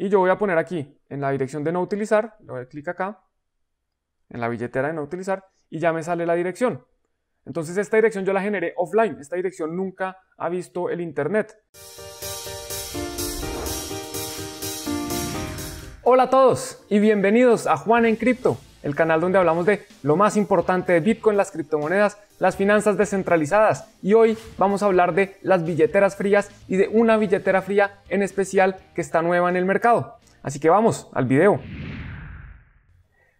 Y yo voy a poner aquí, en la dirección de no utilizar, le voy a clic acá, en la billetera de no utilizar, y ya me sale la dirección. Entonces esta dirección yo la generé offline, esta dirección nunca ha visto el internet. Hola a todos y bienvenidos a Juan en Cripto el canal donde hablamos de lo más importante de Bitcoin, las criptomonedas, las finanzas descentralizadas. Y hoy vamos a hablar de las billeteras frías y de una billetera fría en especial que está nueva en el mercado. Así que vamos al video.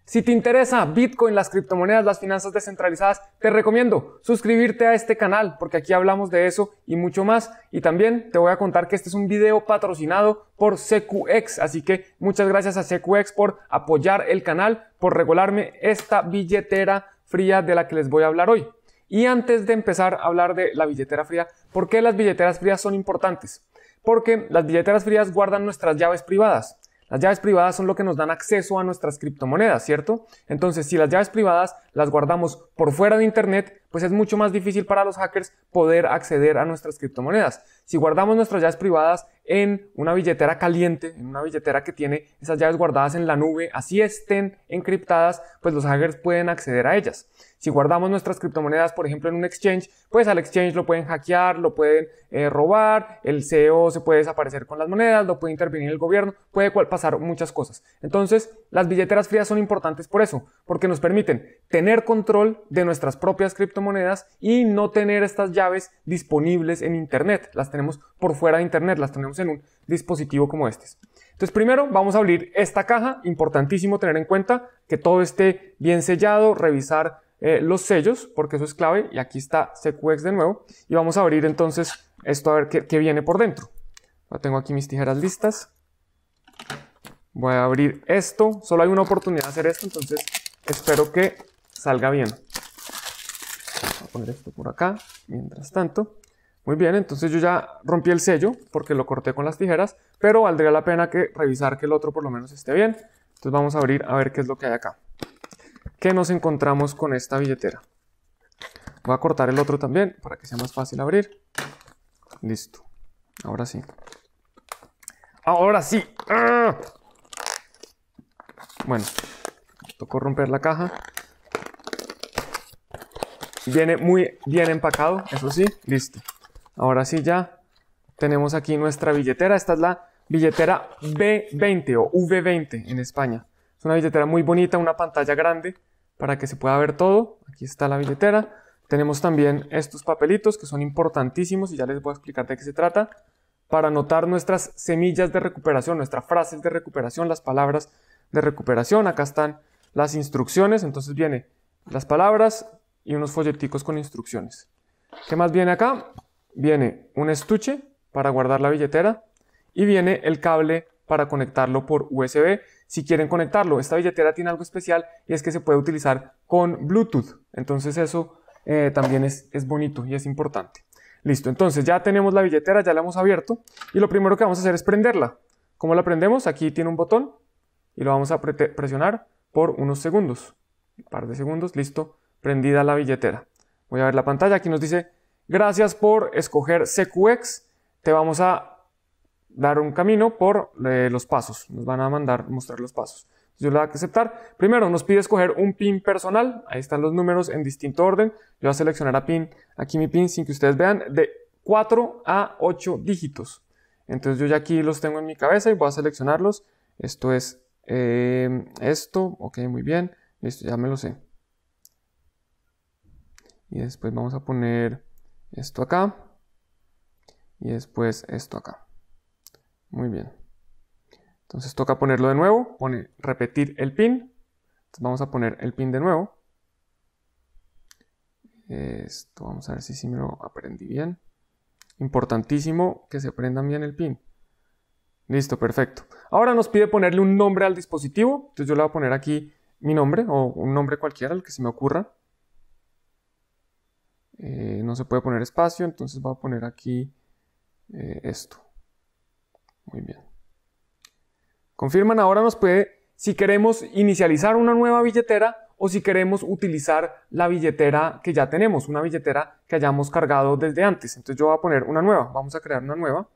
Si te interesa Bitcoin, las criptomonedas, las finanzas descentralizadas, te recomiendo suscribirte a este canal porque aquí hablamos de eso y mucho más. Y también te voy a contar que este es un video patrocinado por CQX, así que muchas gracias a CQX por apoyar el canal, por regalarme esta billetera fría de la que les voy a hablar hoy. Y antes de empezar a hablar de la billetera fría, ¿por qué las billeteras frías son importantes? Porque las billeteras frías guardan nuestras llaves privadas. Las llaves privadas son lo que nos dan acceso a nuestras criptomonedas, ¿cierto? Entonces, si las llaves privadas las guardamos por fuera de Internet, pues es mucho más difícil para los hackers poder acceder a nuestras criptomonedas. Si guardamos nuestras llaves privadas en una billetera caliente, en una billetera que tiene esas llaves guardadas en la nube, así estén encriptadas, pues los hackers pueden acceder a ellas. Si guardamos nuestras criptomonedas, por ejemplo, en un exchange, pues al exchange lo pueden hackear, lo pueden eh, robar, el CEO se puede desaparecer con las monedas, lo puede intervenir el gobierno, puede pasar muchas cosas. Entonces, las billeteras frías son importantes por eso, porque nos permiten tener control de nuestras propias criptomonedas y no tener estas llaves disponibles en Internet. Las tenemos por fuera de Internet, las tenemos en un dispositivo como este. Entonces, primero vamos a abrir esta caja, importantísimo tener en cuenta que todo esté bien sellado, revisar eh, los sellos, porque eso es clave, y aquí está CQX de nuevo, y vamos a abrir entonces esto a ver qué, qué viene por dentro. Ya tengo aquí mis tijeras listas. Voy a abrir esto, solo hay una oportunidad de hacer esto, entonces espero que salga bien. Voy a poner esto por acá, mientras tanto. Muy bien, entonces yo ya rompí el sello porque lo corté con las tijeras, pero valdría la pena que revisar que el otro por lo menos esté bien. Entonces vamos a abrir a ver qué es lo que hay acá que nos encontramos con esta billetera. Voy a cortar el otro también para que sea más fácil abrir. Listo. Ahora sí. Ahora sí. ¡Ah! Bueno, tocó romper la caja. Viene muy bien empacado, eso sí. Listo. Ahora sí ya tenemos aquí nuestra billetera. Esta es la billetera B20 o V20 en España. Es una billetera muy bonita, una pantalla grande para que se pueda ver todo. Aquí está la billetera. Tenemos también estos papelitos que son importantísimos y ya les voy a explicar de qué se trata. Para anotar nuestras semillas de recuperación, nuestras frases de recuperación, las palabras de recuperación. Acá están las instrucciones. Entonces viene las palabras y unos folleticos con instrucciones. ¿Qué más viene acá? Viene un estuche para guardar la billetera y viene el cable para conectarlo por USB si quieren conectarlo. Esta billetera tiene algo especial y es que se puede utilizar con Bluetooth. Entonces eso eh, también es, bonito y es importante. Listo, entonces ya tenemos la billetera, ya la hemos abierto y lo primero que vamos a hacer es prenderla. ¿Cómo la prendemos? Aquí tiene un botón y lo vamos a presionar por unos segundos. Un par de segundos, listo, prendida la billetera. Voy a ver la pantalla, aquí nos dice, gracias por escoger CQX, te vamos a dar un camino por eh, los pasos. Nos van a mandar mostrar los pasos. Yo le voy a aceptar. Primero nos pide escoger un pin personal. Ahí están los números en distinto orden. Yo voy a seleccionar a pin, aquí mi pin, sin que ustedes vean, de 4 a 8 dígitos. Entonces yo ya aquí los tengo en mi cabeza y voy a seleccionarlos. Esto es eh, esto. Ok, muy bien. Listo, ya me lo sé. Y después vamos a poner esto acá. Y después esto acá. Muy bien. Entonces toca ponerlo de nuevo, pone repetir el pin. Entonces vamos a poner el pin de nuevo. Esto, vamos a ver si sí me lo aprendí bien. Importantísimo que se aprendan bien el pin. Listo, perfecto. Ahora nos pide ponerle un nombre al dispositivo. Entonces yo le voy a poner aquí mi nombre o un nombre cualquiera, el que se me ocurra. Eh, no se puede poner espacio, entonces voy a poner aquí eh, esto. Muy bien. Confirman ahora nos puede si queremos inicializar una nueva billetera o si queremos utilizar la billetera que ya tenemos, una billetera que hayamos cargado desde antes. Entonces yo voy a poner una nueva, vamos a crear una nueva.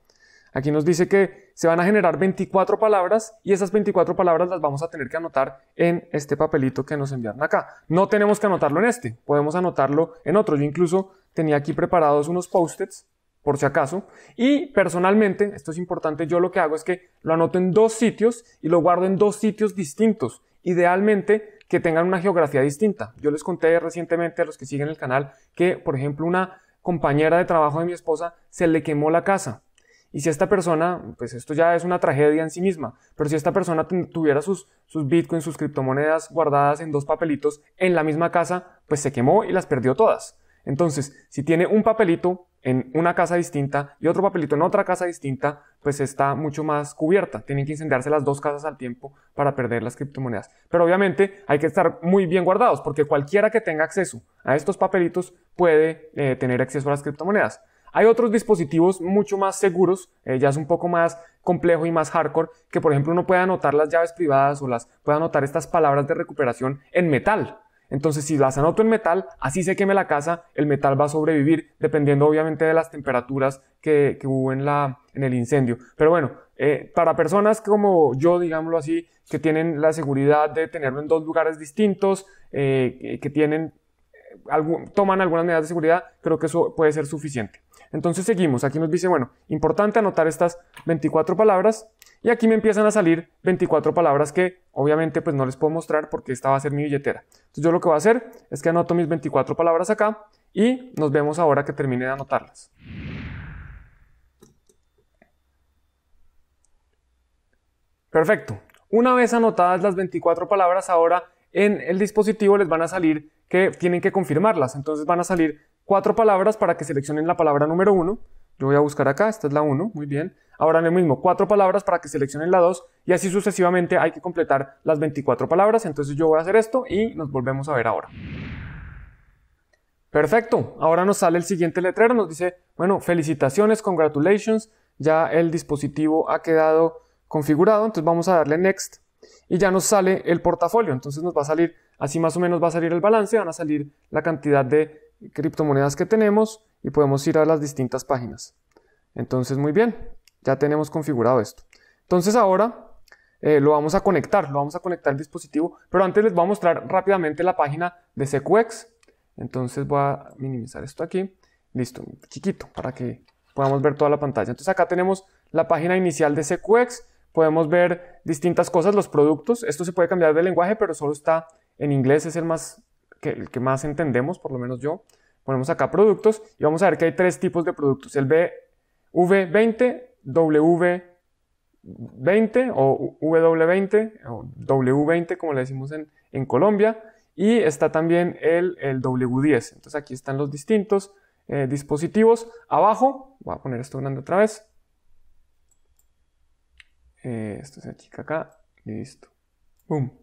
Aquí nos dice que se van a generar 24 palabras y esas 24 palabras las vamos a tener que anotar en este papelito que nos enviaron acá. No tenemos que anotarlo en este, podemos anotarlo en otro. Yo incluso tenía aquí preparados unos post-its por si acaso. Y personalmente, esto es importante, yo lo que hago es que lo anoto en dos sitios y lo guardo en dos sitios distintos, idealmente que tengan una geografía distinta. Yo les conté recientemente a los que siguen el canal que, por ejemplo, una compañera de trabajo de mi esposa se le quemó la casa. Y si esta persona, pues esto ya es una tragedia en sí misma, pero si esta persona tuviera sus, sus bitcoins, sus criptomonedas guardadas en dos papelitos en la misma casa, pues se quemó y las perdió todas. Entonces, si tiene un papelito en una casa distinta y otro papelito en otra casa distinta, pues está mucho más cubierta. Tienen que incendiarse las dos casas al tiempo para perder las criptomonedas. Pero obviamente hay que estar muy bien guardados porque cualquiera que tenga acceso a estos papelitos puede eh, tener acceso a las criptomonedas. Hay otros dispositivos mucho más seguros, eh, ya es un poco más complejo y más hardcore, que por ejemplo uno puede anotar las llaves privadas o las puede anotar estas palabras de recuperación en metal. Entonces, si las anoto en metal, así se queme la casa, el metal va a sobrevivir, dependiendo obviamente de las temperaturas que, hubo en, la, en el incendio. Pero bueno, eh, para personas como yo, digámoslo así, que tienen la seguridad de tenerlo en dos lugares distintos, eh, que tienen, eh, toman algunas medidas de seguridad, creo que eso puede ser suficiente. Entonces seguimos, aquí nos dice, bueno, importante anotar estas 24 palabras y aquí me empiezan a salir 24 palabras que obviamente pues no les puedo mostrar porque esta va a ser mi billetera. Entonces yo lo que voy a hacer es que anoto mis 24 palabras acá y nos vemos ahora que termine de anotarlas. Perfecto. Una vez anotadas las 24 palabras, ahora en el dispositivo les van a salir que tienen que confirmarlas. Entonces van a salir cuatro palabras para que seleccionen la palabra número 1 yo voy a buscar acá, esta es la 1, muy bien. Ahora lo mismo, cuatro palabras para que seleccionen la 2 y así sucesivamente hay que completar las 24 palabras. Entonces yo voy a hacer esto y nos volvemos a ver ahora. Perfecto, ahora nos sale el siguiente letrero, nos dice, bueno, felicitaciones, congratulations, ya el dispositivo ha quedado configurado, entonces vamos a darle next y ya nos sale el portafolio, entonces nos va a salir, así más o menos va a salir el balance, van a salir la cantidad de criptomonedas que tenemos y podemos ir a las distintas páginas. Entonces, muy bien, ya tenemos configurado esto. Entonces ahora eh, lo vamos a conectar, lo vamos a conectar al dispositivo, pero antes les voy a mostrar rápidamente la página de CQX. Entonces voy a minimizar esto aquí. Listo, chiquito, para que podamos ver toda la pantalla. Entonces acá tenemos la página inicial de CQX. Podemos ver distintas cosas, los productos. Esto se puede cambiar de lenguaje, pero solo está en inglés, es el más que, el que más entendemos, por lo menos yo. Ponemos acá productos y vamos a ver que hay tres tipos de productos. El V20, W20 o W20 o W20 como le decimos en, Colombia. Y está también el, W10. Entonces aquí están los distintos eh, dispositivos. Abajo, voy a poner esto grande otra vez. Eh, esto se achica acá. Listo. Boom.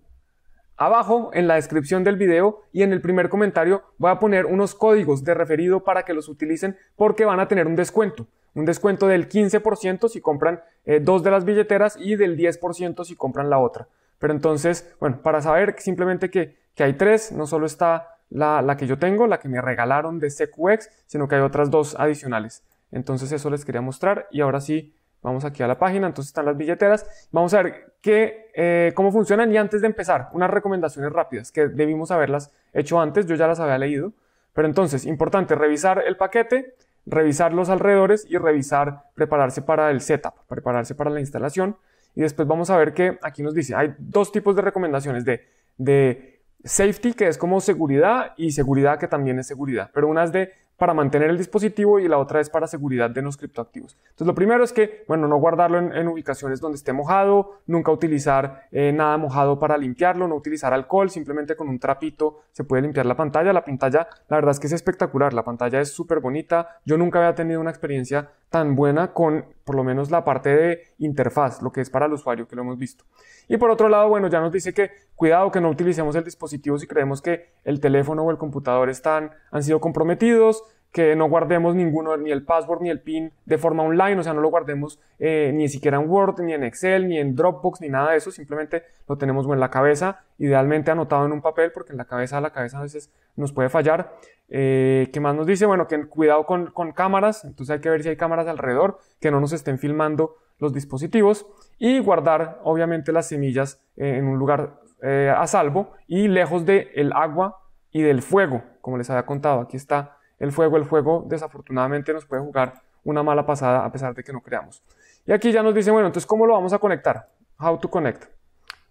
Abajo, en la descripción del video y en el primer comentario, voy a poner unos códigos de referido para que los utilicen porque van a tener un descuento. Un descuento del 15% si compran eh, dos de las billeteras y del 10% si compran la otra. Pero entonces, bueno, para saber simplemente que, hay tres, no solo está la, que yo tengo, la que me regalaron de CQX, sino que hay otras dos adicionales. Entonces eso les quería mostrar y ahora sí Vamos aquí a la página, entonces están las billeteras. Vamos a ver qué, eh, cómo funcionan y antes de empezar, unas recomendaciones rápidas que debimos haberlas hecho antes, yo ya las había leído. Pero entonces, importante, revisar el paquete, revisar los alrededores y revisar, prepararse para el setup, prepararse para la instalación. Y después vamos a ver que aquí nos dice, hay dos tipos de recomendaciones de, de safety, que es como seguridad, y seguridad, que también es seguridad. Pero unas de para mantener el dispositivo y la otra es para seguridad de los criptoactivos. Entonces lo primero es que, bueno, no guardarlo en, ubicaciones donde esté mojado, nunca utilizar eh, nada mojado para limpiarlo, no utilizar alcohol, simplemente con un trapito se puede limpiar la pantalla. La pantalla, la verdad es que es espectacular, la pantalla es súper bonita. Yo nunca había tenido una experiencia tan buena con por lo menos la parte de interfaz, lo que es para el usuario que lo hemos visto. Y por otro lado, bueno, ya nos dice que cuidado que no utilicemos el dispositivo si creemos que el teléfono o el computador están, han sido comprometidos, que no guardemos ninguno, ni el password ni el PIN de forma online, o sea, no lo guardemos eh, ni siquiera en Word, ni en Excel, ni en Dropbox, ni nada de eso, simplemente lo tenemos en la cabeza, idealmente anotado en un papel, porque en la cabeza, a la cabeza a veces nos puede fallar. Eh, ¿Qué más nos dice? Bueno, que cuidado con, cámaras, entonces hay que ver si hay cámaras alrededor, que no nos estén filmando los dispositivos y guardar obviamente las semillas eh, en un lugar eh, a salvo y lejos del el agua y del fuego, como les había contado. Aquí está el fuego. El fuego desafortunadamente nos puede jugar una mala pasada a pesar de que no creamos. Y aquí ya nos dicen, bueno, entonces ¿cómo lo vamos a conectar? How to connect.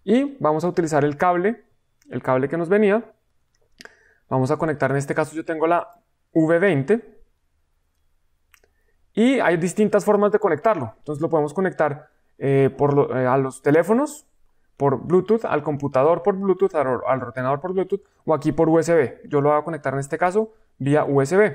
Y vamos a utilizar el cable, el cable que nos venía. Vamos a conectar, en este caso yo tengo la V20. Y hay distintas formas de conectarlo. Entonces lo podemos conectar eh, por eh, a los teléfonos, por Bluetooth al computador por Bluetooth, al, ordenador por Bluetooth o aquí por USB. Yo lo voy a conectar en este caso vía USB.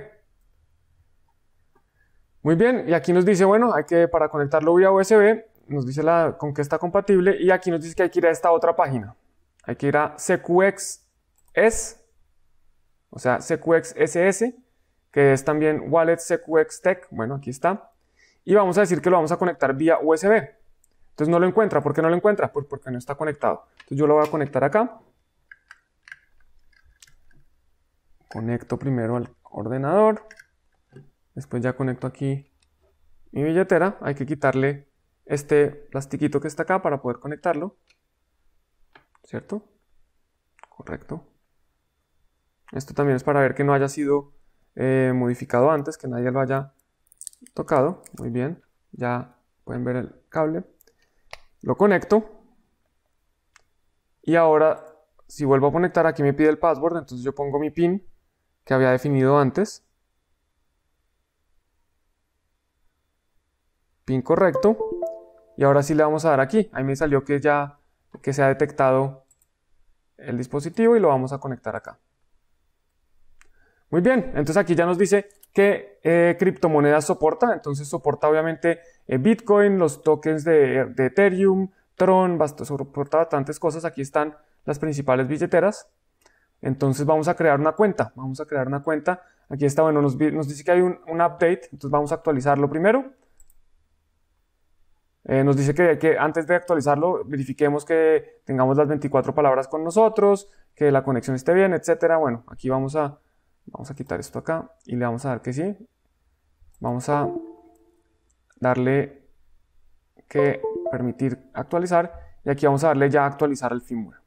Muy bien, y aquí nos dice, bueno, hay que para conectarlo vía USB, nos dice la, con qué está compatible y aquí nos dice que hay que ir a esta otra página. Hay que ir a CQXS, o sea, CQXSS, que es también Wallet CQX Tech, bueno, aquí está. Y vamos a decir que lo vamos a conectar vía USB. Entonces no lo encuentra. ¿Por qué no lo encuentra? Pues porque no está conectado. Entonces yo lo voy a conectar acá. Conecto primero al ordenador. Después ya conecto aquí mi billetera. Hay que quitarle este plastiquito que está acá para poder conectarlo. ¿Cierto? Correcto. Esto también es para ver que no haya sido eh, modificado antes, que nadie lo haya tocado. Muy bien. Ya pueden ver el cable. Lo conecto. Y ahora, si vuelvo a conectar, aquí me pide el password, entonces yo pongo mi PIN que había definido antes. PIN correcto. Y ahora sí le vamos a dar aquí. Ahí me salió que ya que se ha detectado el dispositivo y lo vamos a conectar acá. Muy bien, entonces aquí ya nos dice qué eh, criptomonedas soporta. Entonces soporta obviamente eh, Bitcoin, los tokens de, Ethereum, Tron, soporta bastantes cosas. Aquí están las principales billeteras. Entonces vamos a crear una cuenta. Vamos a crear una cuenta. Aquí está, bueno, nos, dice que hay un, update. Entonces vamos a actualizarlo primero. Eh, nos dice que, antes de actualizarlo verifiquemos que tengamos las 24 palabras con nosotros, que la conexión esté bien, etcétera. Bueno, aquí vamos a Vamos a quitar esto acá y le vamos a dar que sí. Vamos a darle que permitir actualizar y aquí vamos a darle ya actualizar el firmware.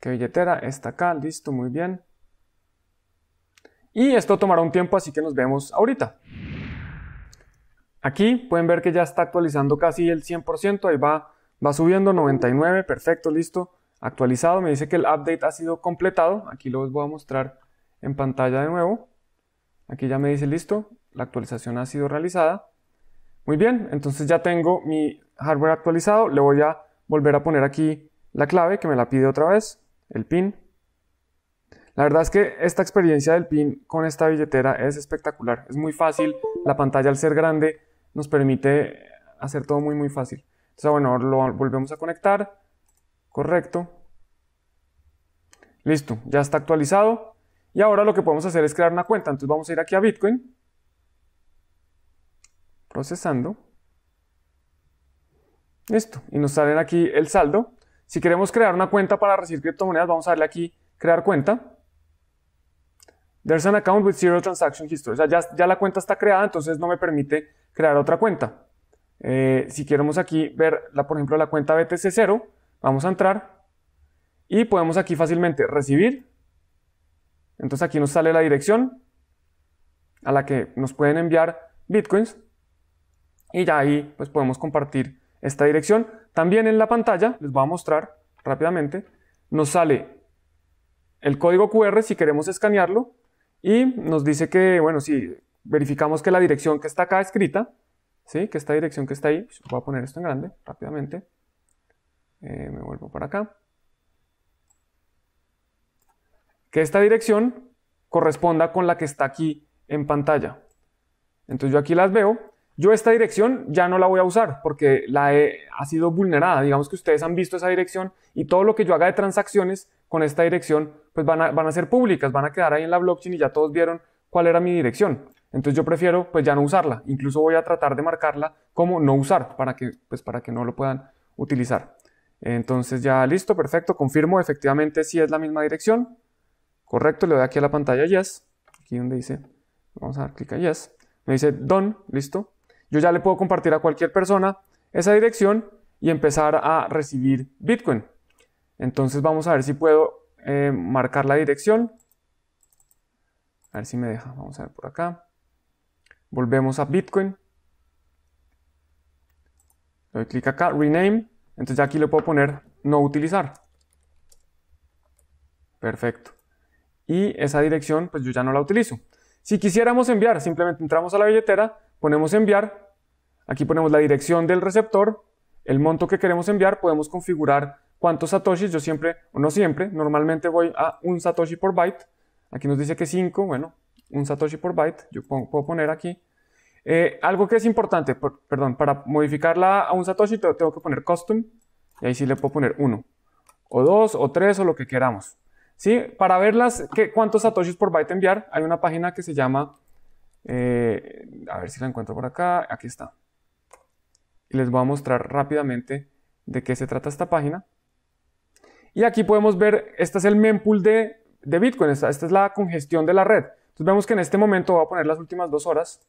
Que billetera está acá, listo, muy bien. Y esto tomará un tiempo, así que nos vemos ahorita. Aquí pueden ver que ya está actualizando casi el 100%, ahí va, va subiendo 99, perfecto, listo, actualizado, me dice que el update ha sido completado, aquí lo voy a mostrar en pantalla de nuevo. Aquí ya me dice listo, la actualización ha sido realizada. Muy bien, entonces ya tengo mi hardware actualizado. Le voy a volver a poner aquí la clave que me la pide otra vez, el PIN. La verdad es que esta experiencia del PIN con esta billetera es espectacular. Es muy fácil, la pantalla al ser grande nos permite hacer todo muy muy fácil. Entonces bueno, lo volvemos a conectar. Correcto. Listo, ya está actualizado. Y ahora lo que podemos hacer es crear una cuenta. Entonces vamos a ir aquí a Bitcoin. Procesando. Listo. Y nos salen aquí el saldo. Si queremos crear una cuenta para recibir criptomonedas, vamos a darle aquí crear cuenta. There's an account with zero transaction history. O sea, ya, la cuenta está creada, entonces no me permite crear otra cuenta. Eh, si queremos aquí ver, por ejemplo, la cuenta BTC0, vamos a entrar y podemos aquí fácilmente recibir, entonces aquí nos sale la dirección a la que nos pueden enviar bitcoins y ya ahí pues podemos compartir esta dirección. También en la pantalla, les voy a mostrar rápidamente, nos sale el código QR si queremos escanearlo y nos dice que, bueno, si verificamos que la dirección que está acá escrita, ¿sí? que esta dirección que está ahí, pues, voy a poner esto en grande rápidamente, eh, me vuelvo para acá, que esta dirección corresponda con la que está aquí en pantalla. Entonces yo aquí las veo. Yo esta dirección ya no la voy a usar porque la he, ha sido vulnerada. Digamos que ustedes han visto esa dirección y todo lo que yo haga de transacciones con esta dirección pues van a, ser públicas, van a quedar ahí en la blockchain y ya todos vieron cuál era mi dirección. Entonces yo prefiero pues ya no usarla. Incluso voy a tratar de marcarla como no usar para que, pues, para que no lo puedan utilizar. Entonces ya listo, perfecto, confirmo, efectivamente si es la misma dirección. Correcto, le doy aquí a la pantalla Yes. Aquí donde dice, vamos a dar clic a Yes. Me dice Done, listo. Yo ya le puedo compartir a cualquier persona esa dirección y empezar a recibir Bitcoin. Entonces vamos a ver si puedo eh, marcar la dirección. A ver si me deja. Vamos a ver por acá. Volvemos a Bitcoin. Le doy clic acá, Rename. Entonces ya aquí le puedo poner no utilizar. Perfecto y esa dirección pues yo ya no la utilizo. Si quisiéramos enviar, simplemente entramos a la billetera, ponemos enviar, aquí ponemos la dirección del receptor, el monto que queremos enviar, podemos configurar cuántos satoshis, yo siempre, o no siempre, normalmente voy a un satoshi por byte, aquí nos dice que 5, bueno, un satoshi por byte, yo puedo poner aquí. Eh, algo que es importante, perdón, para modificarla a un satoshi tengo que poner custom, y ahí sí le puedo poner uno, o dos, o tres, o lo que queramos. ¿sí? Para ver cuántos satoshis por byte enviar, hay una página que se llama, eh, a ver si la encuentro por acá, aquí está. Y les voy a mostrar rápidamente de qué se trata esta página. Y aquí podemos ver, este es el mempool de, de Bitcoin, esta, esta es la congestión de la red. Entonces vemos que en este momento, voy a poner las últimas dos horas,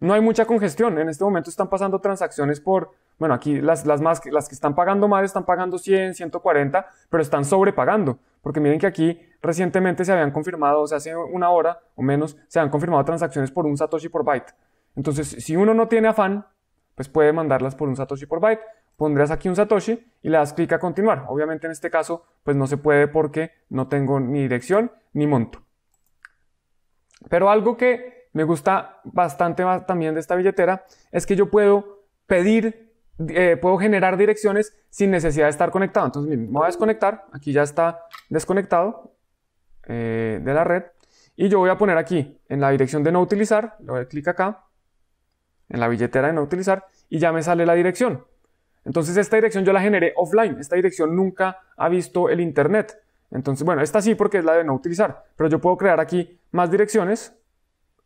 no hay mucha congestión. En este momento están pasando transacciones por bueno, aquí las, más, las que están pagando más están pagando 100, 140, pero están sobrepagando. Porque miren que aquí recientemente se habían confirmado, o sea, hace una hora o menos, se han confirmado transacciones por un Satoshi por byte. Entonces, si uno no tiene afán, pues puede mandarlas por un Satoshi por byte. Pondrías aquí un Satoshi y le das clic a continuar. Obviamente en este caso, pues no se puede porque no tengo ni dirección ni monto. Pero algo que me gusta bastante más también de esta billetera es que yo puedo pedir eh, puedo generar direcciones sin necesidad de estar conectado. Entonces, me voy a desconectar. Aquí ya está desconectado eh, de la red. Y yo voy a poner aquí, en la dirección de no utilizar, le voy a clic acá, en la billetera de no utilizar, y ya me sale la dirección. Entonces esta dirección yo la generé offline, esta dirección nunca ha visto el internet. Entonces, bueno, esta sí porque es la de no utilizar, pero yo puedo crear aquí más direcciones.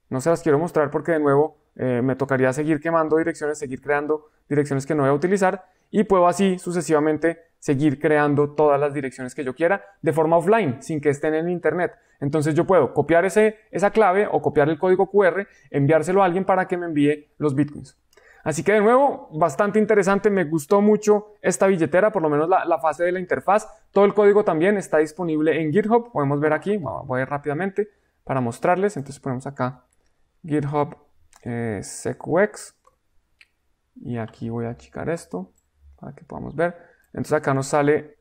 No se las quiero mostrar porque de nuevo eh, me tocaría seguir quemando direcciones, seguir creando direcciones que no voy a utilizar y puedo así sucesivamente seguir creando todas las direcciones que yo quiera de forma offline, sin que estén en internet. Entonces yo puedo copiar ese, esa clave o copiar el código QR, enviárselo a alguien para que me envíe los bitcoins. Así que de nuevo, bastante interesante, me gustó mucho esta billetera, por lo menos la, fase de la interfaz. Todo el código también está disponible en GitHub, podemos ver aquí, voy rápidamente para mostrarles, entonces ponemos acá GitHub eh, y aquí voy a achicar esto para que podamos ver. Entonces acá nos sale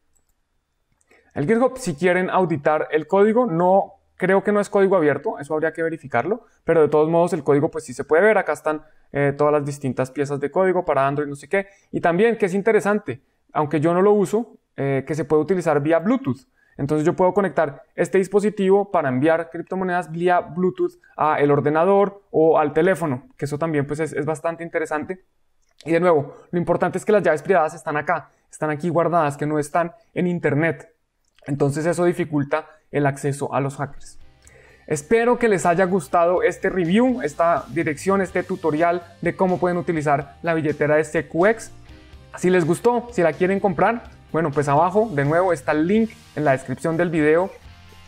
el GitHub. Si quieren auditar el código, no creo que no es código abierto, eso habría que verificarlo, pero de todos modos el código pues sí se puede ver. Acá están eh, todas las distintas piezas de código para Android, no sé qué. Y también, que es interesante, aunque yo no lo uso, eh, que se puede utilizar vía Bluetooth. Entonces yo puedo conectar este dispositivo para enviar criptomonedas vía Bluetooth a el ordenador o al teléfono, que eso también pues es, es bastante interesante. Y de nuevo, lo importante es que las llaves privadas están acá, están aquí guardadas, que no están en Internet. Entonces eso dificulta el acceso a los hackers. Espero que les haya gustado este review, esta dirección, este tutorial de cómo pueden utilizar la billetera de CQX. Si les gustó, si la quieren comprar, bueno, pues abajo de nuevo está el link en la descripción del video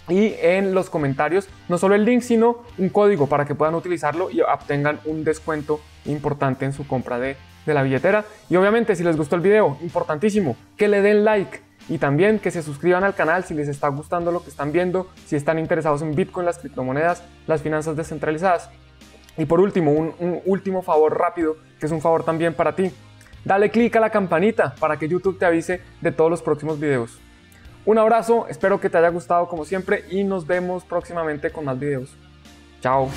y en los comentarios, no solo el link, sino un código para que puedan utilizarlo y obtengan un descuento importante en su compra de de la billetera. Y obviamente si les gustó el video, importantísimo, que le den like y también que se suscriban al canal si les está gustando lo que están viendo, si están interesados en Bitcoin, las criptomonedas, las finanzas descentralizadas. Y por último, un, último favor rápido, que es un favor también para ti. Dale click a la campanita para que YouTube te avise de todos los próximos videos. Un abrazo, espero que te haya gustado como siempre y nos vemos próximamente con más videos. Chao.